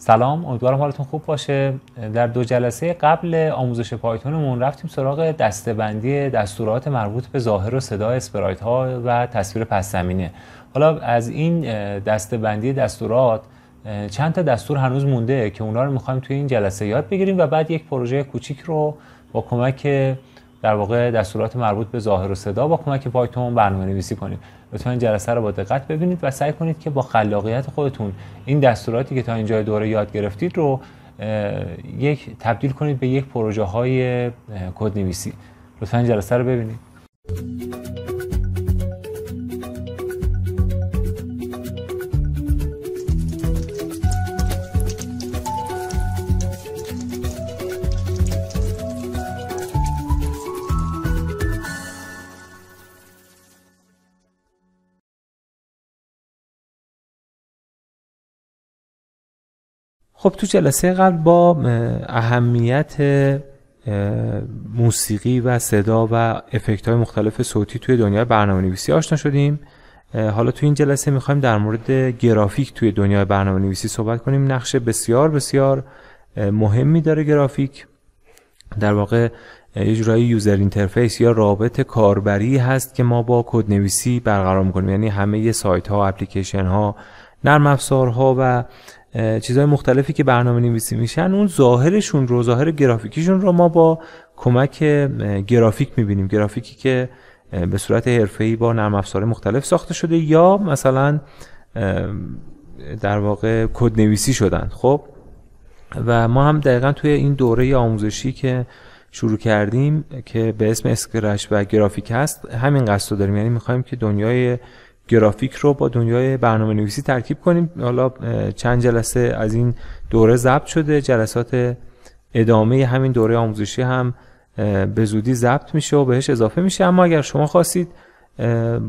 سلام امیدوارم حالتون خوب باشه در دو جلسه قبل آموزش پایتونمون رفتیم سراغ دستبندی دستورات مربوط به ظاهر و صدا اسپرایت ها و تصویر پس زمینه حالا از این دستبندی دستورات چند تا دستور هنوز مونده که اونا رو میخوایم توی این جلسه یاد بگیریم و بعد یک پروژه کوچیک رو با کمک در واقع دستورات مربوط به ظاهر و صدا با کمک پایتون برنامه نویسی کنیم لطفا جلسه رو با دقت ببینید و سعی کنید که با خلاقیت خودتون این دستوراتی که تا اینجا دوره یاد گرفتید رو یک تبدیل کنید به یک پروژه های کد نویسی لطفا جلسه رو ببینید خب تو جلسه قبل با اهمیت موسیقی و صدا و افکت های مختلف صوتی توی دنیای برنامه نویسی آشنا شدیم حالا تو این جلسه میخوایم در مورد گرافیک توی دنیای برنامه نویسی صحبت کنیم نقش بسیار بسیار مهمی داره گرافیک در واقع یه جورایی یوزر اینترفیس یا رابط کاربری هست که ما با کد نویسی برقرار میکنیم یعنی همه سایت ها اپلیکیشن ها نرم ها و چیزهای مختلفی که برنامه نویسی میشن اون ظاهرشون رو ظاهر گرافیکیشون رو ما با کمک گرافیک میبینیم گرافیکی که به صورت حرفه‌ای با نرم افزار مختلف ساخته شده یا مثلا در واقع کد نویسی شدن خب و ما هم دقیقا توی این دوره آموزشی که شروع کردیم که به اسم اسکرش و گرافیک هست همین قصد رو داریم یعنی میخوایم که دنیای گرافیک رو با دنیای برنامه نویسی ترکیب کنیم حالا چند جلسه از این دوره ضبط شده جلسات ادامه همین دوره آموزشی هم به زودی ضبط میشه و بهش اضافه میشه اما اگر شما خواستید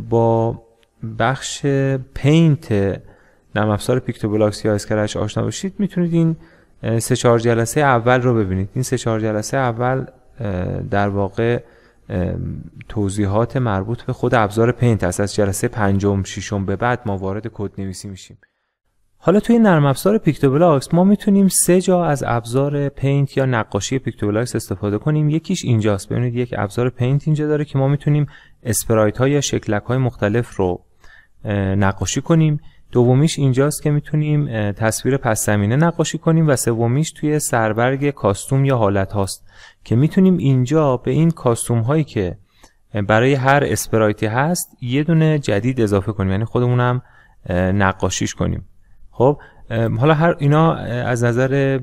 با بخش پینت نرم افزار بلاکس یا اسکرچ آشنا بشید میتونید این سه چهار جلسه اول رو ببینید این سه چهار جلسه اول در واقع توضیحات مربوط به خود ابزار پینت است از جلسه پنجم ششم به بعد ما وارد کد نویسی میشیم حالا توی نرم افزار پیکتوبلاکس ما میتونیم سه جا از ابزار پینت یا نقاشی پیکتوبلاکس استفاده کنیم یکیش اینجاست ببینید یک ابزار پینت اینجا داره که ما میتونیم اسپرایت ها یا شکلک های مختلف رو نقاشی کنیم دومیش اینجاست که میتونیم تصویر پس زمینه نقاشی کنیم و سومیش توی سربرگ کاستوم یا حالت هاست که میتونیم اینجا به این کاستوم هایی که برای هر اسپرایتی هست یه دونه جدید اضافه کنیم یعنی خودمونم نقاشیش کنیم خب حالا هر اینا از نظر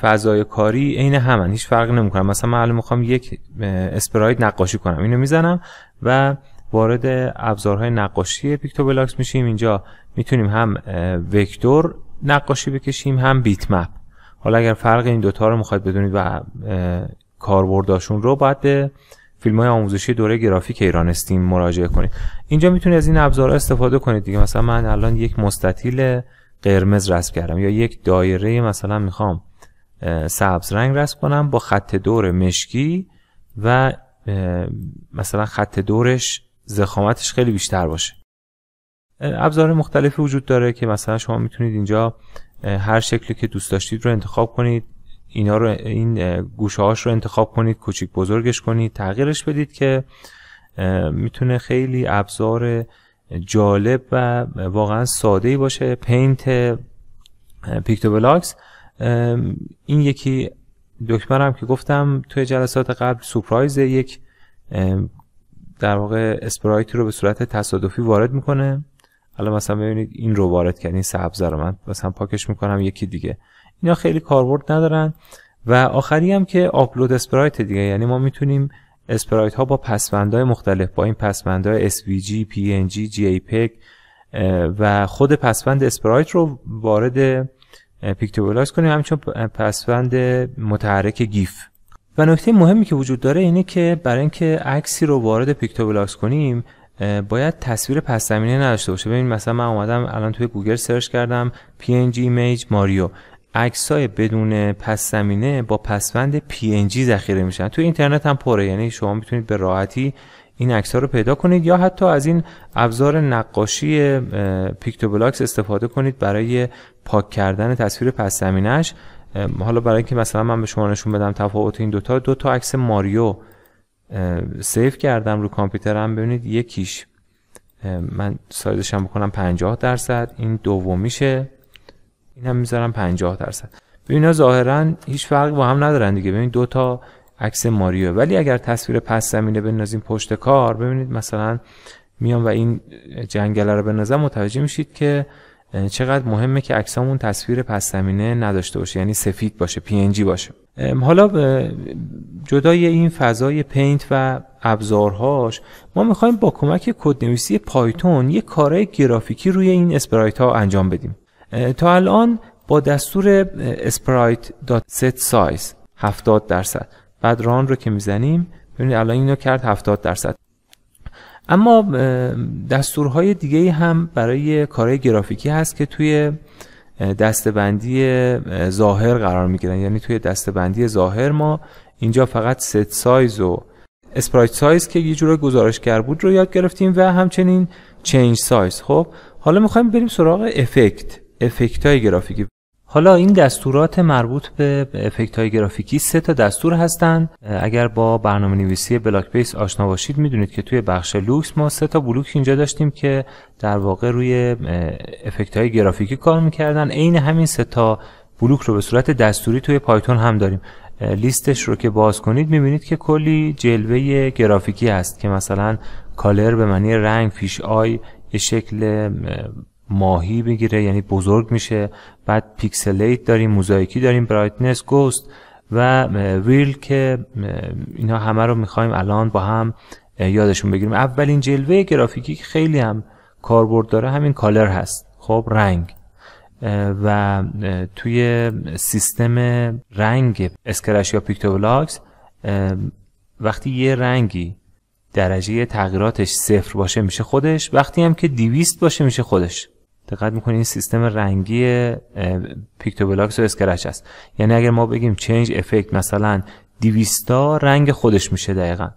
فضای کاری عین همن هیچ فرق نمیکنه مثلا من الان میخوام یک اسپرایت نقاشی کنم اینو میزنم و وارد ابزارهای نقاشی پیکتو بلاکس میشیم اینجا میتونیم هم وکتور نقاشی بکشیم هم بیت مپ حالا اگر فرق این دوتا رو میخواید بدونید و کاربرداشون رو باید به فیلم های آموزشی دوره گرافیک ایران استیم مراجعه کنید اینجا میتونید از این ابزارها استفاده کنید دیگه مثلا من الان یک مستطیل قرمز رسم کردم یا یک دایره مثلا میخوام سبز رنگ رسم کنم با خط دور مشکی و مثلا خط دورش زخامتش خیلی بیشتر باشه ابزار مختلفی وجود داره که مثلا شما میتونید اینجا هر شکلی که دوست داشتید رو انتخاب کنید اینا رو این گوشه هاش رو انتخاب کنید کوچیک بزرگش کنید تغییرش بدید که میتونه خیلی ابزار جالب و واقعا ساده باشه پینت پیکتو بلاکس این یکی دکمه که گفتم توی جلسات قبل سورپرایز یک در واقع اسپرایت رو به صورت تصادفی وارد میکنه حالا مثلا ببینید این رو وارد کرد این سبز رو من مثلا پاکش میکنم یکی دیگه اینا خیلی کاربرد ندارن و آخری هم که آپلود اسپرایت دیگه یعنی ما میتونیم اسپرایت ها با های مختلف با این های SVG, PNG, JPEG e و خود پسوند اسپرایت رو وارد پیکتوبلایز کنیم همچون پسوند متحرک گیف و نکته مهمی که وجود داره اینه که برای اینکه عکسی رو وارد پیکتوبلاکس کنیم باید تصویر پس زمینه نداشته باشه ببین مثلا من اومدم الان توی گوگل سرچ کردم PNG Image ماریو عکسای بدون پس زمینه با پسوند PNG ذخیره میشن تو اینترنت هم پره یعنی شما میتونید به راحتی این عکس ها رو پیدا کنید یا حتی از این ابزار نقاشی پیکتوبلاکس استفاده کنید برای پاک کردن تصویر پس حالا برای اینکه مثلا من به شما نشون بدم تفاوت این دوتا دو تا عکس ماریو سیف کردم رو کامپیوترم ببینید یکیش من سایزش بکنم 50 درصد این دومیشه این هم میذارم 50 درصد از ظاهرا هیچ فرق با هم ندارن دیگه ببینید دو تا عکس ماریو ولی اگر تصویر پس زمینه بنازیم پشت کار ببینید مثلا میام و این جنگله رو نظر متوجه میشید که چقدر مهمه که عکسامون تصویر پس زمینه نداشته باشه یعنی سفید باشه PNG باشه حالا جدای این فضای پینت و ابزارهاش ما میخوایم با کمک کد نویسی پایتون یه کارای گرافیکی روی این اسپرایت ها انجام بدیم تا الان با دستور sprite.setSize 70 درصد بعد ران رو که میزنیم ببینید الان اینو کرد 70 درصد اما دستورهای دیگه هم برای کارهای گرافیکی هست که توی دستبندی ظاهر قرار میگیرن یعنی توی دستبندی ظاهر ما اینجا فقط ست سایز و اسپرایت سایز که یه جور گزارشگر بود رو یاد گرفتیم و همچنین چینج سایز خب حالا میخوایم بریم سراغ افکت افکت های گرافیکی حالا این دستورات مربوط به افکت های گرافیکی سه تا دستور هستند اگر با برنامه نویسی بلاک بیس آشنا باشید میدونید که توی بخش لوکس ما سه تا بلوک اینجا داشتیم که در واقع روی افکت های گرافیکی کار میکردن عین همین سه تا بلوک رو به صورت دستوری توی پایتون هم داریم لیستش رو که باز کنید میبینید که کلی جلوه گرافیکی هست که مثلا کالر به معنی رنگ فیش آی یه شکل ماهی بگیره یعنی بزرگ میشه بعد پیکسلیت داریم موزاییکی داریم برایتنس گوست و ویل که اینا همه رو میخوایم الان با هم یادشون بگیریم اولین جلوه گرافیکی که خیلی هم کاربرد داره همین کالر هست خب رنگ و توی سیستم رنگ اسکرش یا پیکتوبلاکس وقتی یه رنگی درجه تغییراتش صفر باشه میشه خودش وقتی هم که دیویست باشه میشه خودش دقت این سیستم رنگی پیکتو بلاکس و اسکرچ است یعنی اگر ما بگیم چنج افکت مثلا 200 رنگ خودش میشه دقیقا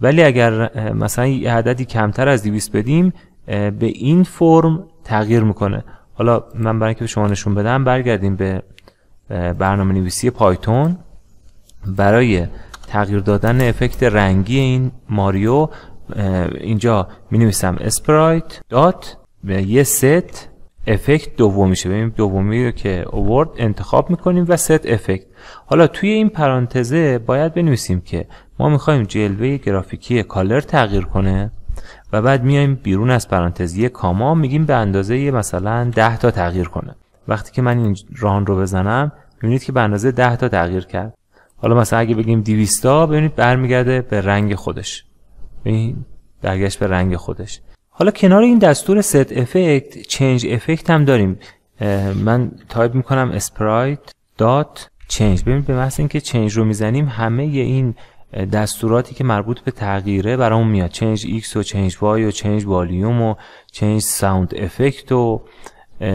ولی اگر مثلا یه عددی کمتر از 200 بدیم به این فرم تغییر میکنه حالا من برای اینکه شما نشون بدم برگردیم به برنامه نویسی پایتون برای تغییر دادن افکت رنگی این ماریو اینجا می نویسم اسپرایت دات یه ست افکت دوم میشه ببینیم دومی رو که اوورد انتخاب میکنیم و ست افکت حالا توی این پرانتزه باید بنویسیم که ما میخوایم جلوه گرافیکی کالر تغییر کنه و بعد میایم بیرون از پرانتزی کاما میگیم به اندازه مثلا 10 تا تغییر کنه وقتی که من این ران رو بزنم میبینید که به اندازه 10 تا تغییر کرد حالا مثلا اگه بگیم 200 تا ببینید برمیگرده به رنگ خودش ببین برگشت به رنگ خودش حالا کنار این دستور set effect change effect هم داریم من تایپ میکنم sprite دات change ببینید به محض اینکه change رو میزنیم همه این دستوراتی که مربوط به تغییره برامون میاد change x و change y و change volume و change sound effect و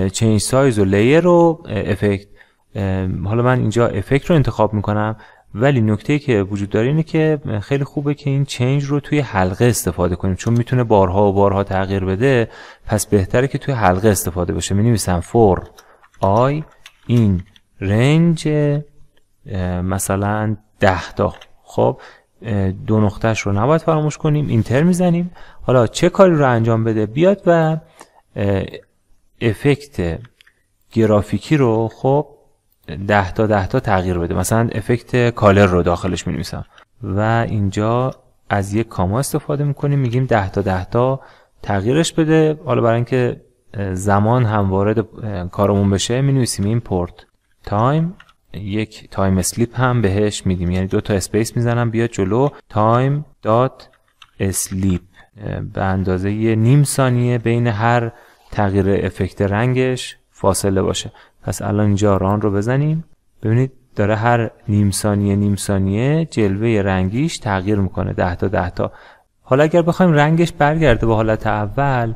change size و layer و effect حالا من اینجا effect رو انتخاب میکنم ولی نکته که وجود داره اینه که خیلی خوبه که این چنج رو توی حلقه استفاده کنیم چون میتونه بارها و بارها تغییر بده پس بهتره که توی حلقه استفاده بشه می نویسم for i این رنج مثلا 10 تا خب دو نقطهش رو نباید فراموش کنیم اینتر میزنیم حالا چه کاری رو انجام بده بیاد و افکت گرافیکی رو خب ده تا ده تا تغییر بده مثلا افکت کالر رو داخلش می نویسم و اینجا از یک کاما استفاده میکنیم میگیم ده تا ده تا تغییرش بده حالا برای اینکه زمان هم وارد کارمون بشه می نویسیم پورت تایم یک تایم اسلیپ هم بهش میدیم یعنی دو تا اسپیس میزنم بیاد جلو تایم دات اسلیپ به اندازه یه نیم ثانیه بین هر تغییر افکت رنگش فاصله باشه پس الان اینجا ران رو بزنیم ببینید داره هر نیم ثانیه نیم ثانیه جلوه رنگیش تغییر میکنه 10 تا 10 تا حالا اگر بخوایم رنگش برگرده به حالت اول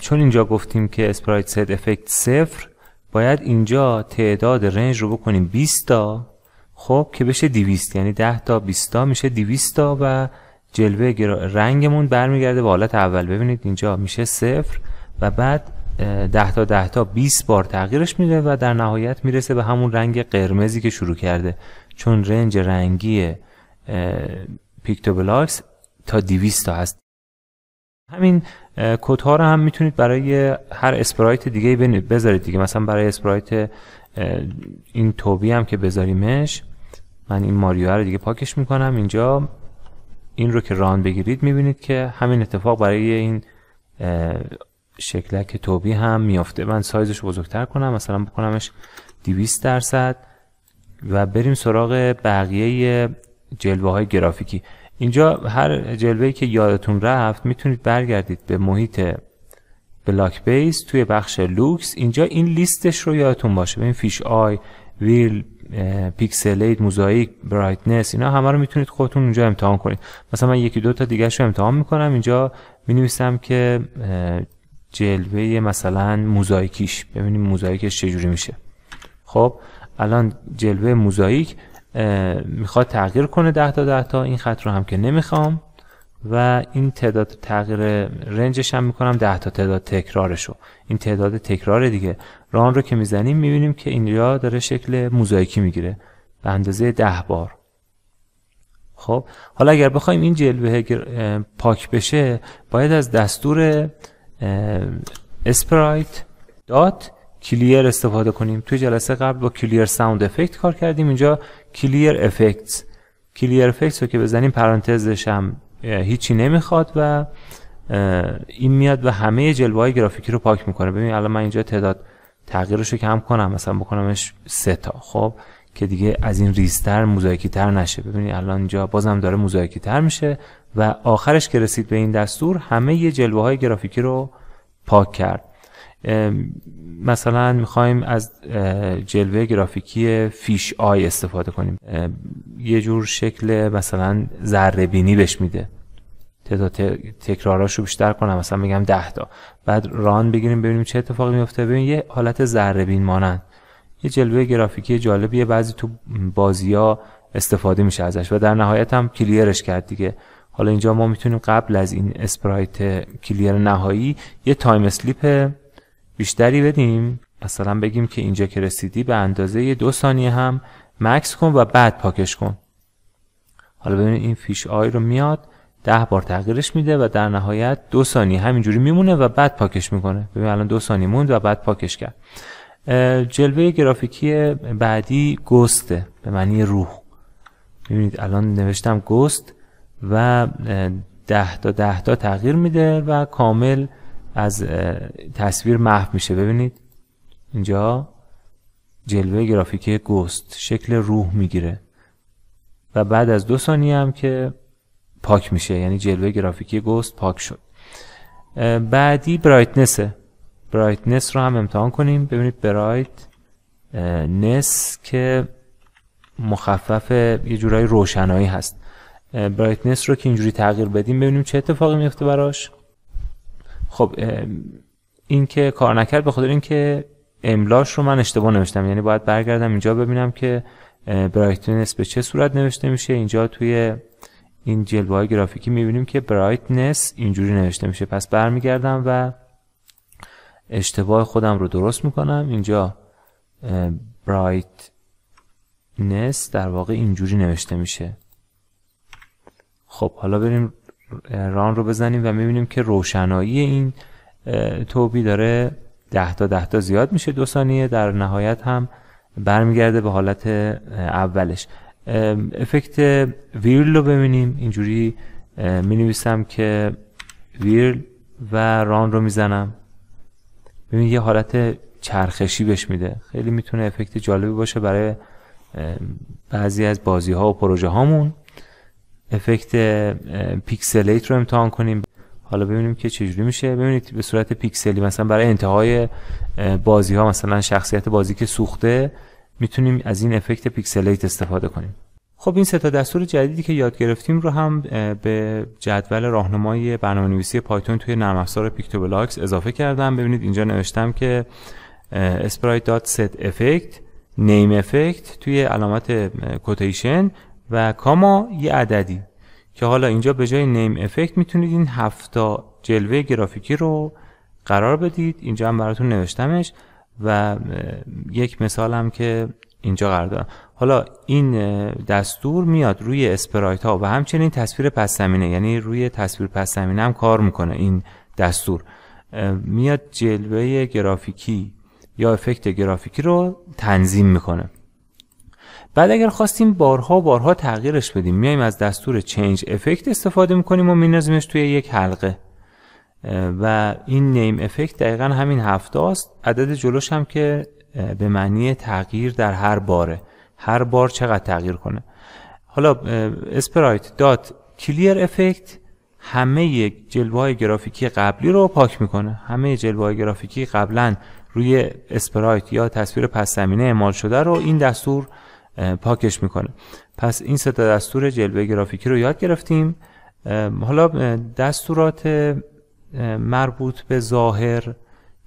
چون اینجا گفتیم که اسپرایت سد افکت صفر باید اینجا تعداد رنج رو بکنیم 20 تا خب که بشه 200 یعنی 10 تا 20 تا میشه 200 تا و جلوه رنگمون برمیگرده به حالت اول ببینید اینجا میشه صفر و بعد ده تا ده تا 20 بار تغییرش میده و در نهایت میرسه به همون رنگ قرمزی که شروع کرده چون رنج رنگی پیکتوبلاکس تا 200 تا هست همین کد ها رو هم میتونید برای هر اسپرایت دیگه بذارید دیگه مثلا برای اسپرایت این توبی هم که بذاریمش من این ماریو رو دیگه پاکش میکنم اینجا این رو که ران بگیرید میبینید که همین اتفاق برای این شکلک توبی هم میافته من سایزش بزرگتر کنم مثلا بکنمش 200 درصد و بریم سراغ بقیه جلوه های گرافیکی اینجا هر جلوهی که یادتون رفت میتونید برگردید به محیط بلاک بیس توی بخش لوکس اینجا این لیستش رو یادتون باشه ببین فیش آی ویل پیکسلید موزاییک برایتنس اینا همه رو میتونید خودتون اونجا امتحان کنید مثلا من یکی دو تا دیگه رو امتحان میکنم اینجا می که جلوه مثلا موزاییکیش ببینیم موزاییکش چجوری میشه خب الان جلوه موزاییک میخواد تغییر کنه 10 تا 10 تا این خط رو هم که نمیخوام و این تعداد تغییر رنجش هم میکنم 10 تا تعداد تکرارشو این تعداد تکرار دیگه ران رو که میزنیم میبینیم که اینجا داره شکل موزاییکی میگیره به اندازه 10 بار خب حالا اگر بخوایم این جلوه پاک بشه باید از دستور اسپرایت دات کلیر استفاده کنیم توی جلسه قبل با کلیر ساوند افکت کار کردیم اینجا کلیر افکتس کلیر افکتس رو که بزنیم پرانتزش هم هیچی نمیخواد و این میاد و همه جلوه های گرافیکی رو پاک میکنه ببین الان من اینجا تعداد تغییرش رو کم کنم مثلا بکنمش سه تا خب که دیگه از این ریزتر موزاییکی تر نشه ببینید الان اینجا بازم داره موزاییکی تر میشه و آخرش که رسید به این دستور همه یه جلوه های گرافیکی رو پاک کرد مثلا میخوایم از جلوه گرافیکی فیش آی استفاده کنیم یه جور شکل مثلا ذره بینی بهش میده تعداد تکراراش رو بیشتر کنم مثلا میگم ده تا بعد ران بگیریم ببینیم چه اتفاقی میفته ببین یه حالت ذره بین مانند یه جلوه گرافیکی جالبیه بعضی تو بازی ها استفاده میشه ازش و در نهایت هم کلیرش کرد دیگه حالا اینجا ما میتونیم قبل از این اسپرایت کلیر نهایی یه تایم اسلیپ بیشتری بدیم مثلا بگیم که اینجا که رسیدی به اندازه دو ثانیه هم مکس کن و بعد پاکش کن حالا ببینید این فیش آی رو میاد ده بار تغییرش میده و در نهایت دو ثانیه همینجوری میمونه و بعد پاکش میکنه ببین الان دو ثانیه موند و بعد پاکش کرد جلوه گرافیکی بعدی گسته به معنی روح میبینید الان نوشتم گست و ده تا ده تا تغییر میده و کامل از تصویر محو میشه ببینید اینجا جلوه گرافیکی گست شکل روح میگیره و بعد از دو ثانیه هم که پاک میشه یعنی جلوه گرافیکی گست پاک شد بعدی برایتنسه برایتنس رو هم امتحان کنیم ببینید برایت نس که مخفف یه جورایی روشنایی هست برایتنس رو که اینجوری تغییر بدیم ببینیم چه اتفاقی میفته براش خب این که کار نکرد به خاطر اینکه املاش رو من اشتباه نوشتم یعنی باید برگردم اینجا ببینم که برایتنس به چه صورت نوشته میشه اینجا توی این جلوه های گرافیکی میبینیم که برایتنس اینجوری نوشته میشه پس برمیگردم و اشتباه خودم رو درست میکنم اینجا برایتنس در واقع اینجوری نوشته میشه خب حالا بریم ران رو بزنیم و میبینیم که روشنایی این توبی داره ده تا ده تا زیاد میشه دو ثانیه در نهایت هم برمیگرده به حالت اولش افکت ویرل رو ببینیم اینجوری می نویسم که ویرل و ران رو میزنم ببینید یه حالت چرخشی بهش میده خیلی میتونه افکت جالبی باشه برای بعضی از بازی ها و پروژه هامون افکت پیکسلیت رو امتحان کنیم حالا ببینیم که چجوری میشه ببینید به صورت پیکسلی مثلا برای انتهای بازی ها مثلا شخصیت بازی که سوخته میتونیم از این افکت پیکسلیت استفاده کنیم خب این سه تا دستور جدیدی که یاد گرفتیم رو هم به جدول راهنمای برنامه نویسی پایتون توی نرم افزار پیکتوبلاکس اضافه کردم ببینید اینجا نوشتم که sprite.setEffect name effect توی علامت کوتیشن و کاما یه عددی که حالا اینجا به جای نیم افکت میتونید این هفتا جلوه گرافیکی رو قرار بدید اینجا هم براتون نوشتمش و یک مثال هم که اینجا قرار دارم حالا این دستور میاد روی اسپرایت ها و همچنین تصویر پس زمینه یعنی روی تصویر پس زمینه هم کار میکنه این دستور میاد جلوه گرافیکی یا افکت گرافیکی رو تنظیم میکنه بعد اگر خواستیم بارها بارها تغییرش بدیم میایم از دستور چنج افکت استفاده میکنیم و مینازیمش توی یک حلقه و این نیم افکت دقیقا همین هفته است عدد جلوش هم که به معنی تغییر در هر باره هر بار چقدر تغییر کنه حالا اسپرایت دات کلیر افکت همه جلوه های گرافیکی قبلی رو پاک میکنه همه جلوه های گرافیکی قبلا روی اسپرایت یا تصویر پس زمینه اعمال شده رو این دستور پاکش میکنه پس این سه دستور جلوه گرافیکی رو یاد گرفتیم حالا دستورات مربوط به ظاهر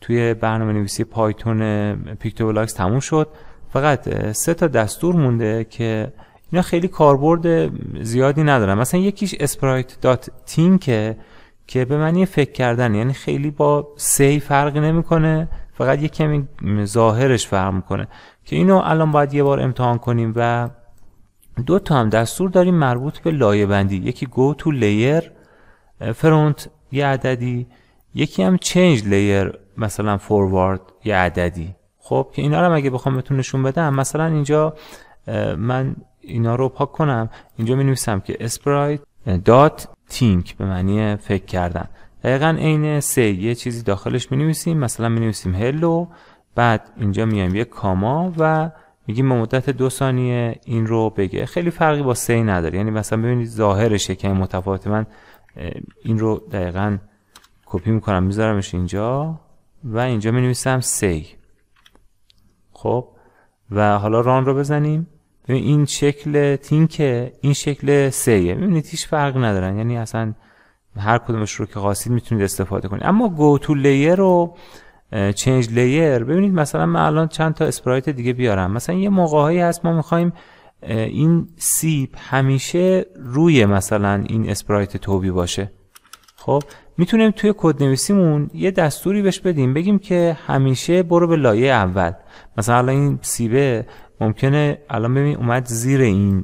توی برنامه نویسی پایتون پیکتوبلاکس تموم شد فقط سه تا دستور مونده که اینا خیلی کاربرد زیادی ندارن مثلا یکیش اسپرایت دات که که به معنی فکر کردن یعنی خیلی با سی فرقی نمیکنه فقط یه کمی ظاهرش فرق میکنه که اینو الان باید یه بار امتحان کنیم و دو تا هم دستور داریم مربوط به لایه بندی یکی go to layer front یه عددی یکی هم change layer مثلا فوروارد یه عددی خب که اینا رو اگه بخوام بهتون نشون بدم مثلا اینجا من اینا رو پاک کنم اینجا می نویسم که اسپرایت دات تینک به معنی فکر کردن دقیقا عین سه یه چیزی داخلش می نویسیم مثلا می نویسیم هلو بعد اینجا میایم یه کاما و میگیم به مدت دو ثانیه این رو بگه خیلی فرقی با سی نداره یعنی مثلا ببینید ظاهرش که متفاوت من این رو دقیقا کپی میکنم میذارمش اینجا و اینجا می نویسم سی خب و حالا ران رو بزنیم این شکل تینکه این شکل سیه میبینید هیچ فرق ندارن یعنی اصلا هر کدومش رو که خواستید میتونید استفاده کنید اما گو تو رو چنج لیر ببینید مثلا من الان چند تا اسپرایت دیگه بیارم مثلا یه موقعهایی هست ما میخوایم این سیب همیشه روی مثلا این اسپرایت توبی باشه خب میتونیم توی کد نویسیمون یه دستوری بهش بدیم بگیم که همیشه برو به لایه اول مثلا الان این سیبه ممکنه الان ببین اومد زیر این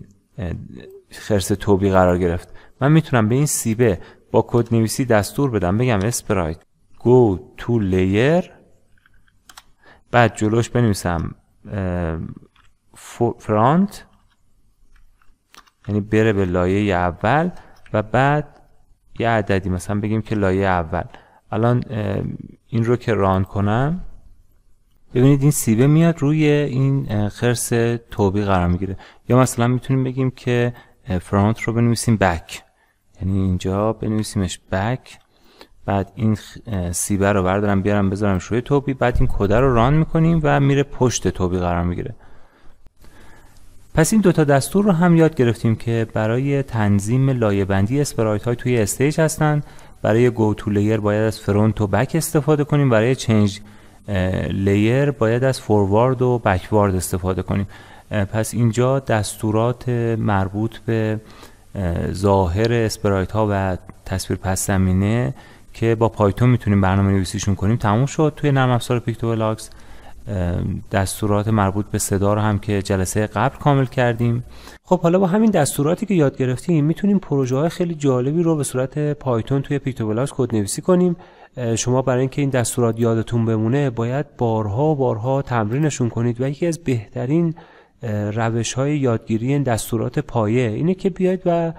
خرس توبی قرار گرفت من میتونم به این سیبه با کد نویسی دستور بدم بگم اسپرایت go to layer بعد جلوش بنویسم فرانت یعنی بره به لایه اول و بعد یه عددی مثلا بگیم که لایه اول الان این رو که ران کنم ببینید این سیبه میاد روی این خرس توبی قرار میگیره یا مثلا میتونیم بگیم که فرانت رو بنویسیم بک یعنی اینجا بنویسیمش بک بعد این سیبه رو بردارم بیارم بذارم روی توبی بعد این کده رو ران میکنیم و میره پشت توبی قرار میگیره پس این دوتا دستور رو هم یاد گرفتیم که برای تنظیم لایه بندی اسپرایت های توی استیج هستن برای گو تو لیر باید از فرونت و بک استفاده کنیم برای چنج لیر باید از فوروارد و بکوارد استفاده کنیم پس اینجا دستورات مربوط به ظاهر اسپرایت ها و تصویر پس زمینه که با پایتون میتونیم برنامه نویسیشون کنیم تموم شد توی نرم افزار بلاکس دستورات مربوط به صدا رو هم که جلسه قبل کامل کردیم خب حالا با همین دستوراتی که یاد گرفتیم میتونیم پروژه های خیلی جالبی رو به صورت پایتون توی پیکتو پیکتوبلاکس کد نویسی کنیم شما برای اینکه این دستورات یادتون بمونه باید بارها بارها تمرینشون کنید و یکی از بهترین روش های یادگیری این دستورات پایه اینه که بیاید و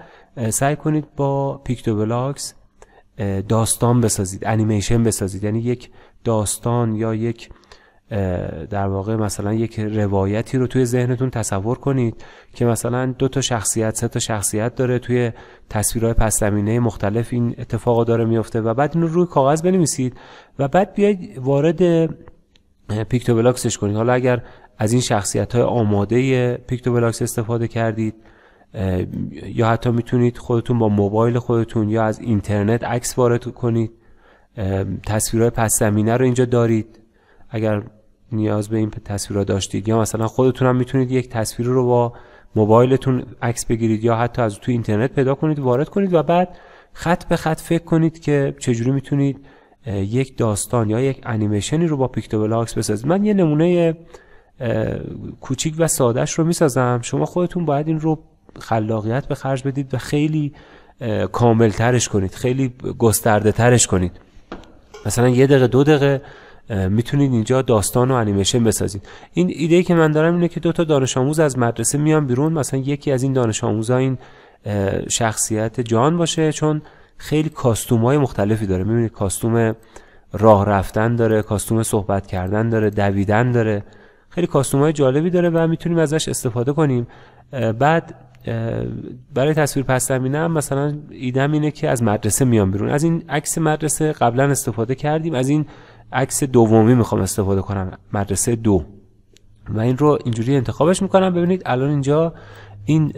سعی کنید با بلاکس داستان بسازید انیمیشن بسازید یعنی یک داستان یا یک در واقع مثلا یک روایتی رو توی ذهنتون تصور کنید که مثلا دو تا شخصیت سه تا شخصیت داره توی تصویرهای پس زمینه مختلف این اتفاق داره میفته و بعد این رو روی کاغذ بنویسید و بعد بیاید وارد پیکتو بلاکسش کنید حالا اگر از این شخصیت های آماده پیکتو بلاکس استفاده کردید یا حتی میتونید خودتون با موبایل خودتون یا از اینترنت عکس وارد کنید تصویرهای پس زمینه رو اینجا دارید اگر نیاز به این تصویرها داشتید یا مثلا خودتون هم میتونید یک تصویر رو با موبایلتون عکس بگیرید یا حتی از تو اینترنت پیدا کنید وارد کنید و بعد خط به خط فکر کنید که چجوری میتونید یک داستان یا یک انیمیشنی رو با بلاکس بسازید من یه نمونه کوچیک و سادهش رو میسازم شما خودتون باید این رو خلاقیت به خرج بدید و خیلی کاملترش کنید خیلی گسترده ترش کنید مثلا یه دقیقه دو دقیقه میتونید اینجا داستان و انیمیشن بسازید این ایده که من دارم اینه که دو تا دانش آموز از مدرسه میان بیرون مثلا یکی از این دانش آموزا این شخصیت جان باشه چون خیلی کاستوم های مختلفی داره میبینید کاستوم راه رفتن داره کاستوم صحبت کردن داره دویدن داره خیلی کاستوم های جالبی داره و میتونیم ازش استفاده کنیم بعد برای تصویر پس زمینه هم مثلا ایدم اینه که از مدرسه میام بیرون از این عکس مدرسه قبلا استفاده کردیم از این عکس دومی میخوام استفاده کنم مدرسه دو و این رو اینجوری انتخابش میکنم ببینید الان اینجا این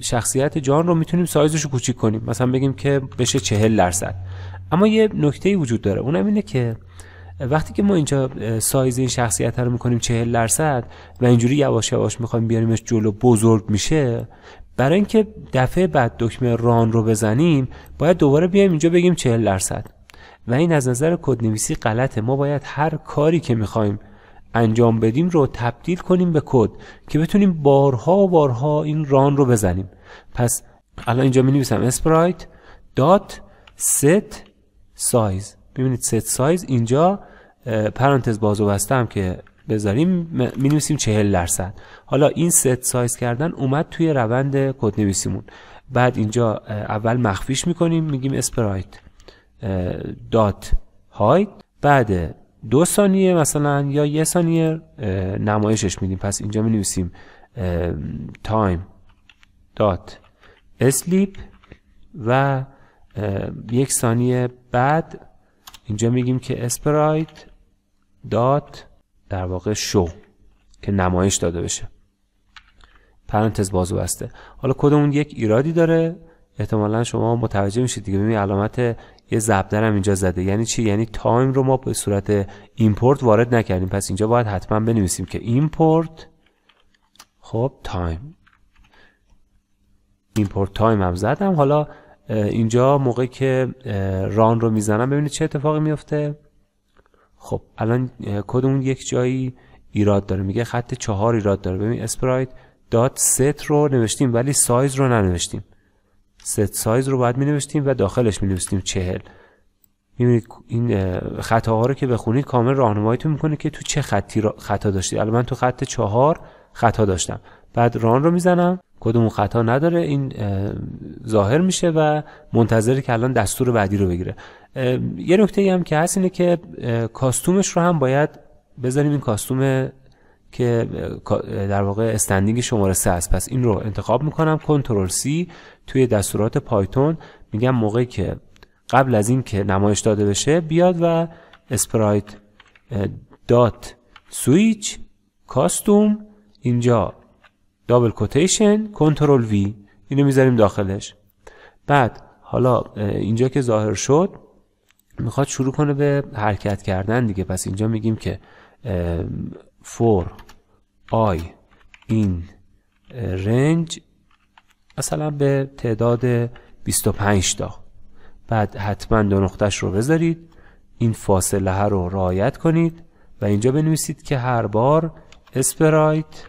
شخصیت جان رو میتونیم سایزش رو کوچیک کنیم مثلا بگیم که بشه چهل درصد اما یه نکته وجود داره اونم اینه که وقتی که ما اینجا سایز این شخصیت رو میکنیم چهل درصد و اینجوری یواش یواش میخوایم بیاریمش جلو بزرگ میشه برای اینکه دفعه بعد دکمه ران رو بزنیم باید دوباره بیایم اینجا بگیم چهل درصد و این از نظر کدنویسی غلطه ما باید هر کاری که میخوایم انجام بدیم رو تبدیل کنیم به کد که بتونیم بارها و بارها این ران رو بزنیم پس الان اینجا می نویسم اسپرایت دات سایز ببینید ست سایز اینجا پرانتز باز و بسته هم که بذاریم می نویسیم 40 درصد حالا این set سایز کردن اومد توی روند کد نویسیمون بعد اینجا اول مخفیش میکنیم میگیم اسپرایت دات هاید بعد دو ثانیه مثلا یا یه ثانیه نمایشش میدیم پس اینجا می نویسیم تایم دات اسلیپ و یک ثانیه بعد اینجا میگیم که اسپرایت دات در واقع شو که نمایش داده بشه پرانتز بازو بسته حالا کدمون یک ایرادی داره احتمالا شما متوجه میشید دیگه ببینید علامت یه ضرب هم اینجا زده یعنی چی یعنی تایم رو ما به صورت ایمپورت وارد نکردیم پس اینجا باید حتما بنویسیم که ایمپورت خب تایم ایمپورت تایم هم زدم حالا اینجا موقعی که ران رو میزنم ببینید چه اتفاقی میفته خب الان کدوم یک جایی ایراد داره میگه خط چهار ایراد داره ببین اسپرایت دات ست رو نوشتیم ولی سایز رو ننوشتیم ست سایز رو باید مینوشتیم و داخلش مینوشتیم چهل میبینید این خطاها رو که بخونید کامل راهنماییتون میکنه که تو چه خطی خطا داشتید الان من تو خط چهار خطا داشتم بعد ران رو میزنم کدوم خطا نداره این ظاهر میشه و منتظره که الان دستور بعدی رو بگیره یه نکته هم که هست اینه که کاستومش رو هم باید بذاریم این کاستوم که در واقع استندینگ شماره 3 است پس این رو انتخاب میکنم کنترل سی توی دستورات پایتون میگم موقعی که قبل از این که نمایش داده بشه بیاد و اسپرایت دات سویچ کاستوم اینجا دابل کوتیشن کنترل وی اینو میذاریم داخلش بعد حالا اینجا که ظاهر شد میخواد شروع کنه به حرکت کردن دیگه پس اینجا میگیم که فور آی این رنج مثلا به تعداد 25 تا بعد حتما دو نقطهش رو بذارید این فاصله رو رعایت کنید و اینجا بنویسید که هر بار اسپرایت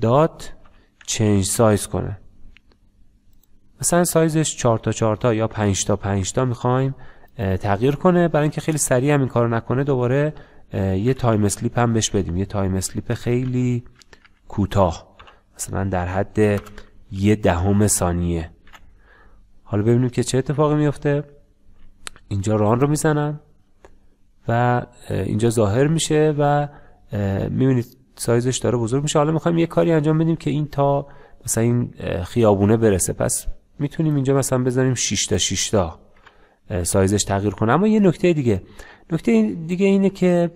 دات چنج سایز کنه مثلا سایزش 4 تا 4 تا یا 5 تا 5 تا میخوایم تغییر کنه برای اینکه خیلی سریع هم این کارو نکنه دوباره یه تایم اسلیپ هم بهش بدیم یه تایم اسلیپ خیلی کوتاه مثلا در حد یه دهم ثانیه حالا ببینیم که چه اتفاقی میفته اینجا ران رو میزنم و اینجا ظاهر میشه و میبینید سایزش داره بزرگ میشه حالا میخوایم یه کاری انجام بدیم که این تا مثلا این خیابونه برسه پس میتونیم اینجا مثلا بزنیم 6 تا 6 تا سایزش تغییر کنه اما یه نکته دیگه نکته دیگه اینه که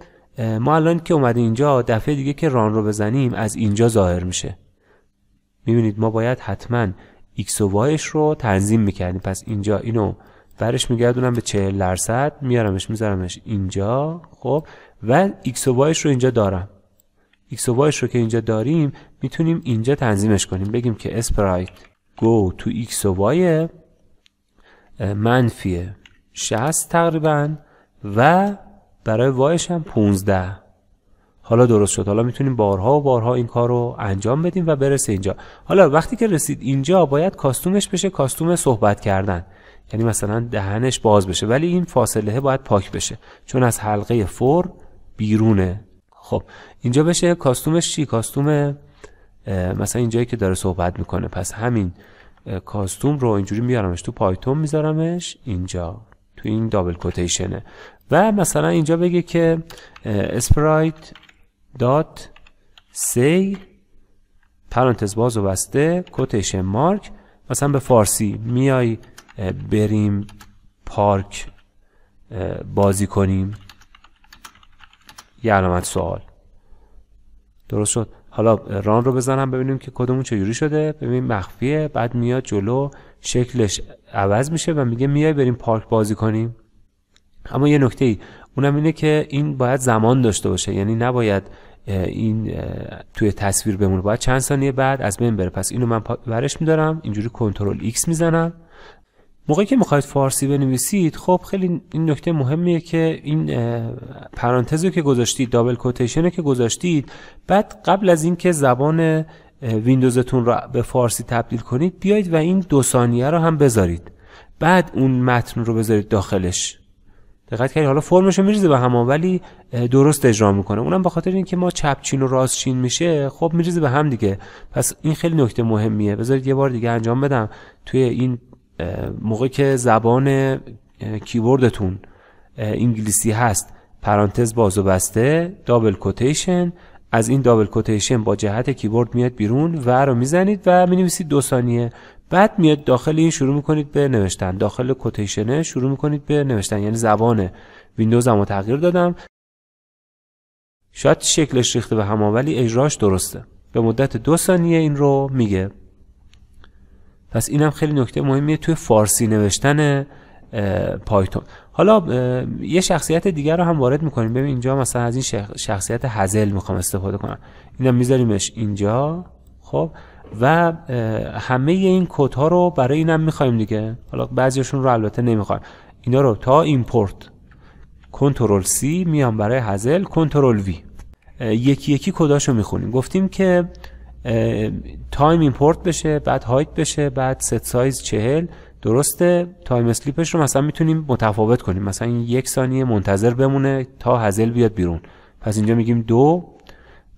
ما الان که اومده اینجا دفعه دیگه که ران رو بزنیم از اینجا ظاهر میشه میبینید ما باید حتما x و وایش رو تنظیم میکردیم پس اینجا اینو برش میگردونم به 40 درصد میارمش میذارمش اینجا خب و x و وایش رو اینجا دارم ایکس و وایش رو که اینجا داریم میتونیم اینجا تنظیمش کنیم بگیم که اسپرایت گو تو ایکس و وای منفی 60 تقریبا و برای وایش هم 15 حالا درست شد حالا میتونیم بارها و بارها این کار رو انجام بدیم و برسه اینجا حالا وقتی که رسید اینجا باید کاستومش بشه کاستوم صحبت کردن یعنی مثلا دهنش باز بشه ولی این فاصله باید پاک بشه چون از حلقه فور بیرونه خب اینجا بشه کاستومش چی کاستوم مثلا اینجایی که داره صحبت میکنه پس همین کاستوم رو اینجوری میارمش تو پایتون میذارمش اینجا تو این دابل کوتیشنه و مثلا اینجا بگه که اسپرایت دات سی پرانتز باز و بسته کوتیشن مارک مثلا به فارسی میای بریم پارک بازی کنیم یه علامت سوال درست شد حالا ران رو بزنم ببینیم که کدومون چجوری شده ببین مخفیه بعد میاد جلو شکلش عوض میشه و میگه میای بریم پارک بازی کنیم اما یه نکته ای اونم اینه که این باید زمان داشته باشه یعنی نباید این توی تصویر بمونه باید چند ثانیه بعد از بین بره پس اینو من ورش میدارم اینجوری کنترل ایکس میزنم موقعی که میخواید فارسی بنویسید خب خیلی این نکته مهمیه که این پرانتزی که گذاشتید دابل کوتیشن که گذاشتید بعد قبل از اینکه زبان ویندوزتون رو به فارسی تبدیل کنید بیایید و این دو ثانیه رو هم بذارید بعد اون متن رو بذارید داخلش دقت کردید حالا فرمش رو میریزه به هم ولی درست اجرا میکنه اونم به خاطر اینکه ما چپ چین و راست چین میشه خب میریزه به هم دیگه پس این خیلی نکته مهمیه بذارید یه بار دیگه انجام بدم توی این موقع که زبان کیبوردتون انگلیسی هست پرانتز باز و بسته دابل کوتیشن از این دابل کوتیشن با جهت کیبورد میاد بیرون و رو میزنید و مینویسید دو ثانیه بعد میاد داخل این شروع میکنید به نوشتن داخل کوتیشنه شروع میکنید به نوشتن یعنی زبان ویندوز هم تغییر دادم شاید شکلش ریخته به هم ولی اجراش درسته به مدت دو ثانیه این رو میگه پس اینم خیلی نکته مهمیه توی فارسی نوشتن پایتون حالا یه شخصیت دیگر رو هم وارد میکنیم ببین اینجا مثلا از این شخصیت هزل میخوام استفاده کنم اینم میذاریمش اینجا خب و همه این کد رو برای اینم میخوایم دیگه حالا بعضیشون رو البته نمیخوایم اینا رو تا ایمپورت کنترل سی میام برای هزل کنترل وی یکی یکی کداشو میخونیم گفتیم که تایم ایمپورت بشه بعد هایت بشه بعد ست سایز چهل درسته تایم اسلیپش رو مثلا میتونیم متفاوت کنیم مثلا یک ثانیه منتظر بمونه تا هزل بیاد بیرون پس اینجا میگیم دو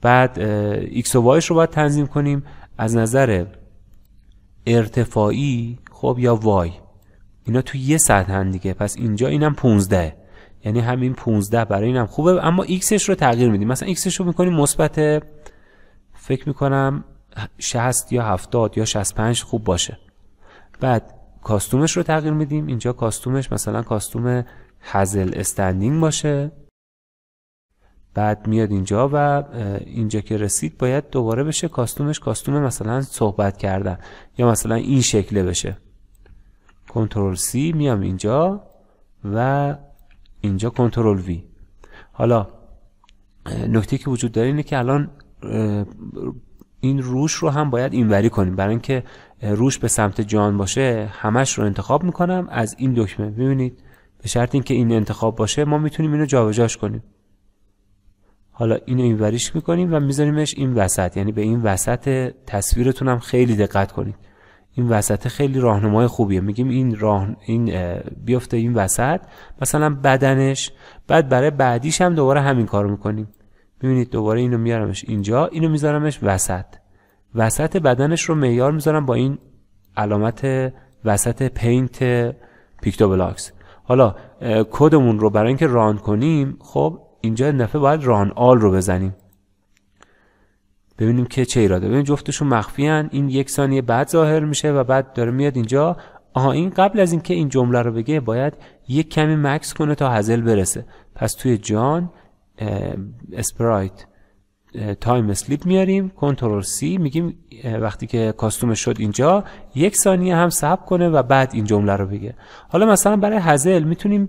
بعد ایکس و وایش رو باید تنظیم کنیم از نظر ارتفاعی خب یا وای اینا تو یه سطح دیگه پس اینجا اینم 15 یعنی همین 15 برای اینم خوبه اما ایکسش رو تغییر میدیم مثلا ایکسش رو میکنیم مثبت فکر میکنم 60 یا 70 یا 65 خوب باشه بعد کاستومش رو تغییر میدیم اینجا کاستومش مثلا کاستوم هزل استندینگ باشه بعد میاد اینجا و اینجا که رسید باید دوباره بشه کاستومش کاستوم مثلا صحبت کردن یا مثلا این شکله بشه کنترل C میام اینجا و اینجا کنترل V حالا نکته که وجود داره اینه که الان این روش رو هم باید اینوری کنیم برای اینکه روش به سمت جان باشه همش رو انتخاب میکنم از این دکمه ببینید به شرط اینکه این انتخاب باشه ما میتونیم اینو جابجاش کنیم حالا اینو اینوریش میکنیم و میذاریمش این وسط یعنی به این وسط تصویرتون هم خیلی دقت کنید این وسط خیلی راهنمای خوبیه میگیم این راه این بیفته این وسط مثلا بدنش بعد برای بعدیش هم دوباره همین کارو میکنیم ببینید دوباره اینو میارمش اینجا اینو میذارمش وسط وسط بدنش رو میار میذارم با این علامت وسط پینت پیکتو بلاکس حالا کدمون رو برای اینکه ران کنیم خب اینجا نفه باید ران آل رو بزنیم ببینیم که چه ایراده ببینیم جفتشون مخفی این یک ثانیه بعد ظاهر میشه و بعد داره میاد اینجا آها این قبل از اینکه این جمله رو بگه باید یک کمی مکس کنه تا هزل برسه پس توی جان اسپرایت تایم اسلیپ میاریم کنترل سی میگیم وقتی که کاستوم شد اینجا یک ثانیه هم صبر کنه و بعد این جمله رو بگه حالا مثلا برای هزل میتونیم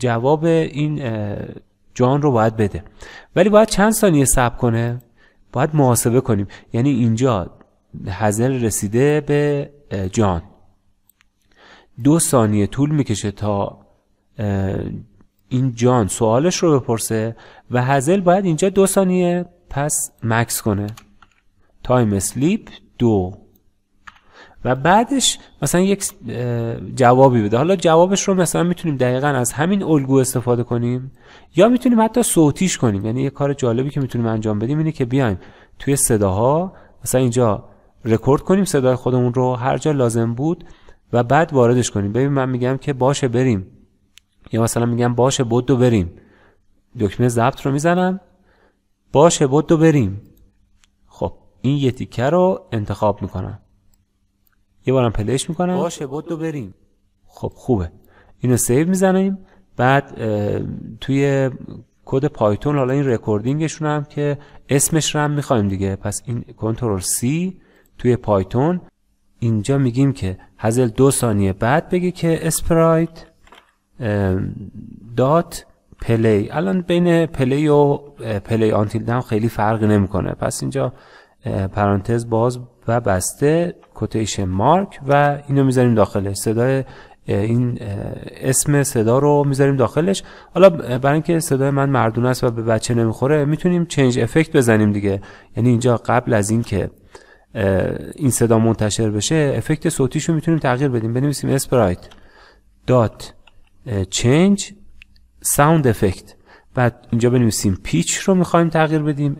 جواب این جان رو باید بده ولی باید چند ثانیه صبر کنه باید محاسبه کنیم یعنی اینجا هزل رسیده به جان دو ثانیه طول میکشه تا این جان سوالش رو بپرسه و هزل باید اینجا دو ثانیه پس مکس کنه تایم اسلیپ دو و بعدش مثلا یک جوابی بده حالا جوابش رو مثلا میتونیم دقیقا از همین الگو استفاده کنیم یا میتونیم حتی صوتیش کنیم یعنی یه کار جالبی که میتونیم انجام بدیم اینه که بیایم توی صداها مثلا اینجا رکورد کنیم صدای خودمون رو هر جا لازم بود و بعد واردش کنیم ببین من میگم که باشه بریم یا مثلا میگم باشه بود و بریم دکمه ضبط رو میزنم باشه بود و بریم خب این یه تیکه رو انتخاب میکنم یه بارم پلش میکنم باشه بود بریم خب خوبه اینو سیو میزنیم بعد توی کد پایتون حالا این رکوردینگشون هم که اسمش رو هم میخوایم دیگه پس این کنترل سی توی پایتون اینجا میگیم که هزل دو ثانیه بعد بگی که اسپرایت دات پلی الان بین پلی و پلی آنتیل دام خیلی فرق نمیکنه پس اینجا پرانتز باز و بسته کوتیش مارک و اینو میذاریم داخلش صدای این اسم صدا رو میذاریم داخلش حالا برای اینکه صدای من مردونه است و به بچه نمیخوره میتونیم چنج افکت بزنیم دیگه یعنی اینجا قبل از اینکه این صدا منتشر بشه افکت صوتیشو میتونیم تغییر بدیم بنویسیم اسپرایت دات چنج ساوند افکت بعد اینجا بنویسیم پیچ رو میخوایم تغییر بدیم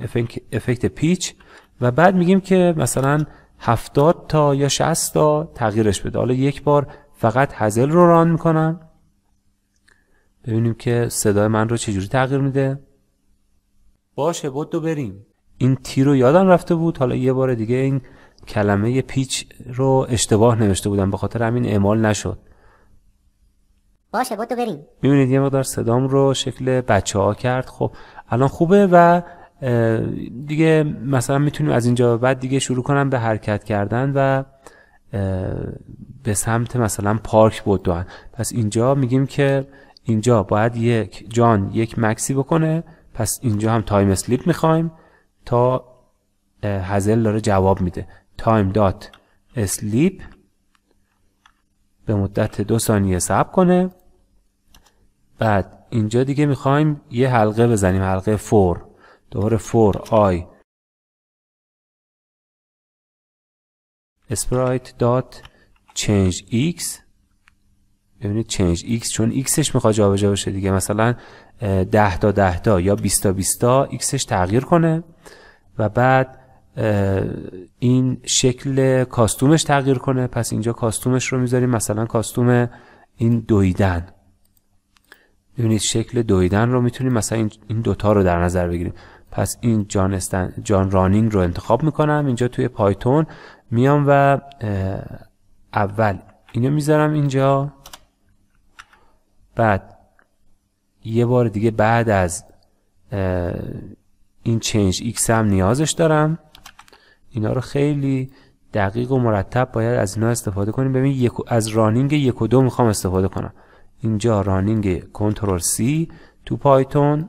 افکت پیچ و بعد میگیم که مثلا 70 تا یا 60 تا تغییرش بده حالا یک بار فقط هزل رو ران میکنم ببینیم که صدای من رو چجوری تغییر میده باشه بود بریم این تی رو یادم رفته بود حالا یه بار دیگه این کلمه پیچ رو اشتباه نوشته بودم به خاطر همین اعمال نشد باشه بودو بریم میبینید یه مقدار صدام رو شکل بچه ها کرد خب الان خوبه و دیگه مثلا میتونیم از اینجا بعد دیگه شروع کنم به حرکت کردن و به سمت مثلا پارک بودوان پس اینجا میگیم که اینجا باید یک جان یک مکسی بکنه پس اینجا هم تایم اسلیپ میخوایم تا هزل داره جواب میده تایم دات اسلیپ به مدت دو ثانیه صبر کنه بعد اینجا دیگه میخوایم یه حلقه بزنیم حلقه فور دوباره فور آی اسپرایت دات چنج ایکس ببینید چنج ایکس چون ایکسش میخواد جابجا بشه دیگه مثلا 10 تا 10 تا یا 20 تا 20 تا ایکسش تغییر کنه و بعد این شکل کاستومش تغییر کنه پس اینجا کاستومش رو میذاریم مثلا کاستوم این دویدن ببینید شکل دویدن رو میتونیم مثلا این دوتا رو در نظر بگیریم پس این جان, جان رانینگ رو انتخاب میکنم اینجا توی پایتون میام و اول اینو میذارم اینجا بعد یه بار دیگه بعد از این چنج ایکس هم نیازش دارم اینا رو خیلی دقیق و مرتب باید از اینا استفاده کنیم ببین از رانینگ یک و دو میخوام استفاده کنم اینجا رانینگ کنترل C تو پایتون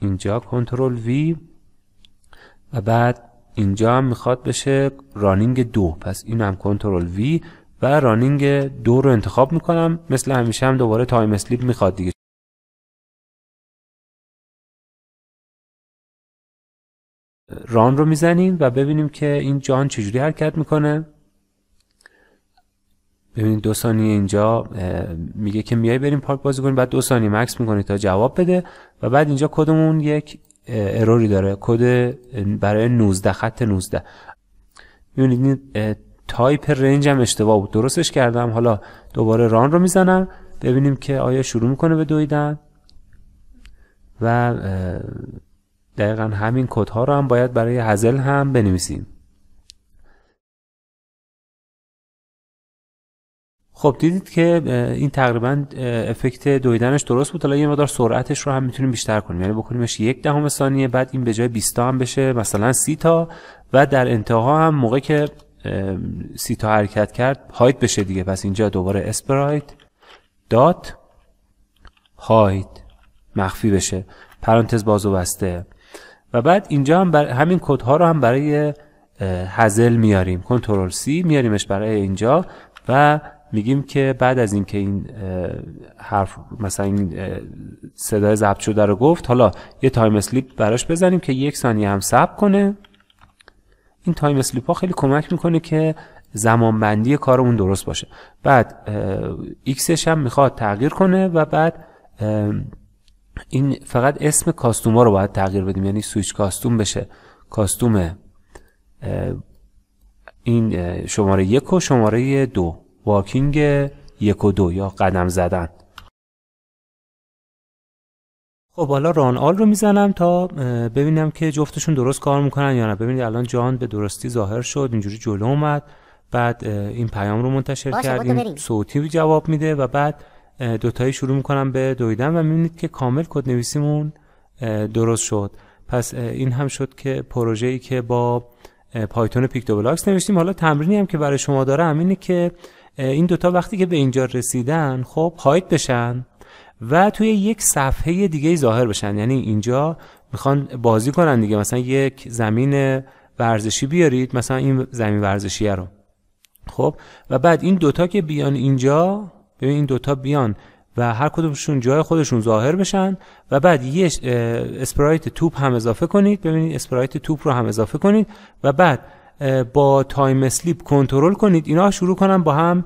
اینجا کنترل V و بعد اینجا هم میخواد بشه رانینگ دو پس این هم کنترل V و رانینگ دو رو انتخاب میکنم مثل همیشه هم دوباره تایم اسلیپ میخواد دیگه ران رو میزنیم و ببینیم که این جان چجوری حرکت میکنه ببینید دو ثانیه اینجا میگه که میای بریم پارک بازی کنیم بعد دو ثانیه مکس میکنه تا جواب بده و بعد اینجا کدمون یک اروری داره کد برای 19 خط 19 ببینید تایپ رنج هم اشتباه بود درستش کردم حالا دوباره ران رو میزنم ببینیم که آیا شروع میکنه به دویدن و دقیقا همین ها رو هم باید برای هزل هم بنویسیم خب دیدید که این تقریبا افکت دویدنش درست بود حالا یه مقدار سرعتش رو هم میتونیم بیشتر کنیم یعنی بکنیمش یک دهم ثانیه بعد این به جای 20 تا هم بشه مثلا 30 تا و در انتها هم موقع که 30 تا حرکت کرد هایت بشه دیگه پس اینجا دوباره اسپرایت دات هایت مخفی بشه پرانتز باز و بسته و بعد اینجا هم بر همین کدها رو هم برای هزل میاریم کنترل سی میاریمش برای اینجا و میگیم که بعد از اینکه این حرف مثلا این صدای ضبط شده رو گفت حالا یه تایم اسلیپ براش بزنیم که یک ثانیه هم صبر کنه این تایم اسلیپ ها خیلی کمک میکنه که زمان بندی کارمون درست باشه بعد ایکسش هم میخواد تغییر کنه و بعد این فقط اسم کاستوم ها رو باید تغییر بدیم یعنی سویچ کاستوم بشه کاستوم این شماره یک و شماره دو واکینگ یک و دو یا قدم زدن خب حالا ران آل رو میزنم تا ببینم که جفتشون درست کار میکنن یا نه ببینید الان جان به درستی ظاهر شد اینجوری جلو اومد بعد این پیام رو منتشر کرد این صوتی جواب میده و بعد دوتایی شروع میکنم به دویدن و میبینید که کامل کد نویسیمون درست شد پس این هم شد که پروژه ای که با پایتون پیکتو بلاکس نوشتیم حالا تمرینی هم که برای شما داره. اینه که این دوتا وقتی که به اینجا رسیدن خب هاید بشن و توی یک صفحه دیگه ظاهر بشن یعنی اینجا میخوان بازی کنن دیگه مثلا یک زمین ورزشی بیارید مثلا این زمین ورزشیه رو خب و بعد این دوتا که بیان اینجا ببین این دوتا بیان و هر کدومشون جای خودشون ظاهر بشن و بعد یه اسپرایت توپ هم اضافه کنید ببینید اسپرایت توپ رو هم اضافه کنید و بعد با تایم اسلیپ کنترل کنید اینا شروع کنن با هم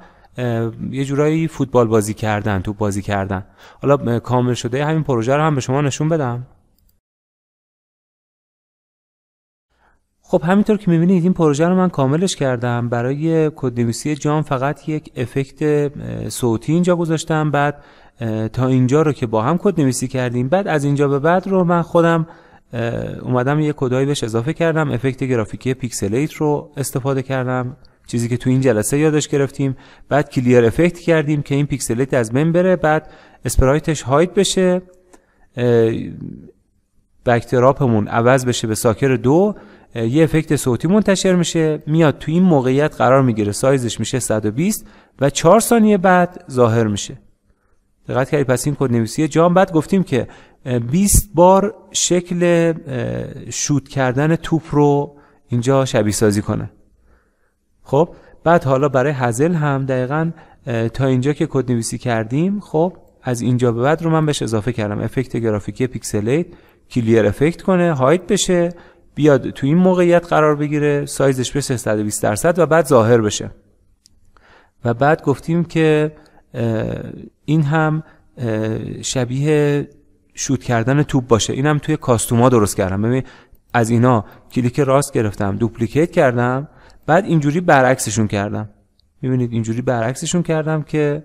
یه جورایی فوتبال بازی کردن تو بازی کردن حالا کامل شده همین پروژه رو هم به شما نشون بدم خب همینطور که میبینید این پروژه رو من کاملش کردم برای کدنویسی جام فقط یک افکت صوتی اینجا گذاشتم بعد تا اینجا رو که با هم کدنویسی کردیم بعد از اینجا به بعد رو من خودم اومدم یه کدایی بهش اضافه کردم افکت گرافیکی پیکسلیت رو استفاده کردم چیزی که تو این جلسه یادش گرفتیم بعد کلیر افکت کردیم که این پیکسلیت از من بره بعد اسپرایتش هاید بشه بکتراپمون عوض بشه به ساکر دو یه افکت صوتی منتشر میشه میاد تو این موقعیت قرار میگیره سایزش میشه 120 و 4 ثانیه بعد ظاهر میشه دقت کردی پس این کد نویسی جام بعد گفتیم که 20 بار شکل شوت کردن توپ رو اینجا شبیه سازی کنه خب بعد حالا برای هزل هم دقیقا تا اینجا که کد نویسی کردیم خب از اینجا به بعد رو من بهش اضافه کردم افکت گرافیکی پیکسلیت کلیر افکت کنه هاید بشه بیاد تو این موقعیت قرار بگیره سایزش به 320 درصد و بعد ظاهر بشه و بعد گفتیم که این هم شبیه شوت کردن توپ باشه اینم توی کاستوما درست کردم ببین از اینا کلیک راست گرفتم دوپلیکیت کردم بعد اینجوری برعکسشون کردم میبینید اینجوری برعکسشون کردم که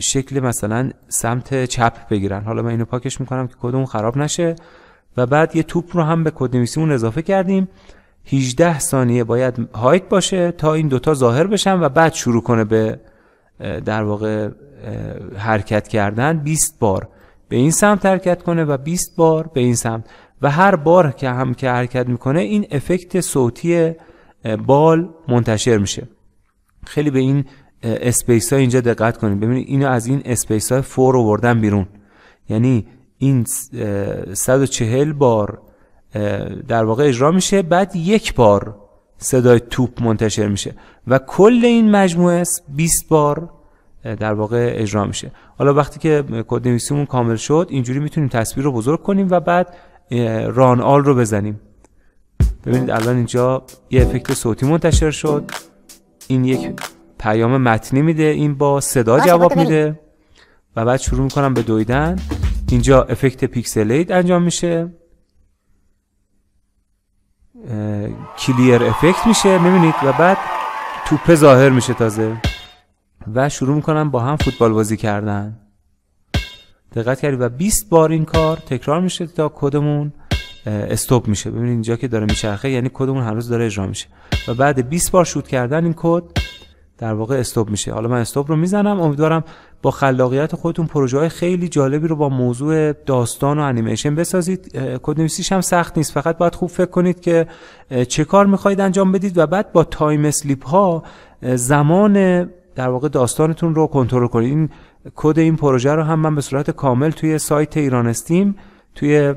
شکل مثلا سمت چپ بگیرن حالا من اینو پاکش میکنم که کدوم خراب نشه و بعد یه توپ رو هم به کد نویسیمون اضافه کردیم 18 ثانیه باید هایت باشه تا این دوتا ظاهر بشن و بعد شروع کنه به در واقع حرکت کردن 20 بار به این سمت حرکت کنه و 20 بار به این سمت و هر بار که هم که حرکت میکنه این افکت صوتی بال منتشر میشه خیلی به این اسپیس ها اینجا دقت کنید ببینید اینو از این اسپیس های فور آوردن بیرون یعنی این 140 بار در واقع اجرا میشه بعد یک بار صدای توپ منتشر میشه و کل این مجموعه 20 بار در واقع اجرا میشه حالا وقتی که کد نویسیمون کامل شد اینجوری میتونیم تصویر رو بزرگ کنیم و بعد ران آل رو بزنیم ببینید الان اینجا یه افکت صوتی منتشر شد این یک پیام متنی میده این با صدا جواب میده و بعد شروع میکنم به دویدن اینجا افکت پیکسلید انجام میشه کلیر افکت میشه میبینید و بعد توپه ظاهر میشه تازه و شروع میکنن با هم فوتبال بازی کردن دقت کردی و 20 بار این کار تکرار میشه تا کدمون استوب میشه ببینید اینجا که داره میچرخه یعنی کدمون هنوز داره اجرا میشه و بعد 20 بار شوت کردن این کد در واقع استوب میشه حالا من استوب رو میزنم امیدوارم با خلاقیت خودتون پروژه های خیلی جالبی رو با موضوع داستان و انیمیشن بسازید نویسیش هم سخت نیست فقط باید خوب فکر کنید که چه کار میخواید انجام بدید و بعد با تایم اسلیپ ها زمان در واقع داستانتون رو کنترل کنید این کد این پروژه رو هم من به صورت کامل توی سایت ایران استیم توی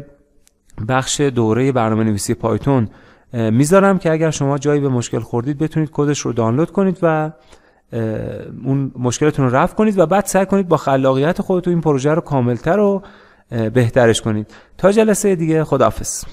بخش دوره برنامه نویسی پایتون میذارم که اگر شما جایی به مشکل خوردید بتونید کدش رو دانلود کنید و اون مشکلتون رو رفع کنید و بعد سعی کنید با خلاقیت خودتون این پروژه رو کاملتر و بهترش کنید تا جلسه دیگه خداحافظ